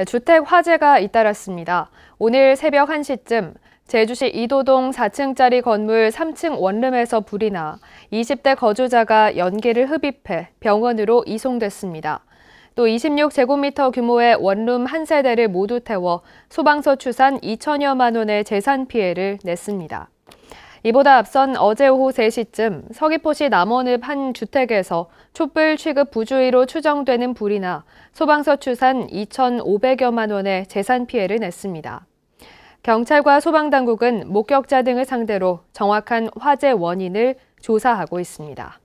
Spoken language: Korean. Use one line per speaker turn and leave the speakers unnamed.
네, 주택 화재가 잇따랐습니다. 오늘 새벽 1시쯤 제주시 이도동 4층짜리 건물 3층 원룸에서 불이 나 20대 거주자가 연기를 흡입해 병원으로 이송됐습니다. 또 26제곱미터 규모의 원룸 한 세대를 모두 태워 소방서 추산 2천여만 원의 재산 피해를 냈습니다. 이보다 앞선 어제 오후 3시쯤 서귀포시 남원읍 한 주택에서 촛불 취급 부주의로 추정되는 불이나 소방서 추산 2,500여만 원의 재산 피해를 냈습니다. 경찰과 소방당국은 목격자 등을 상대로 정확한 화재 원인을 조사하고 있습니다.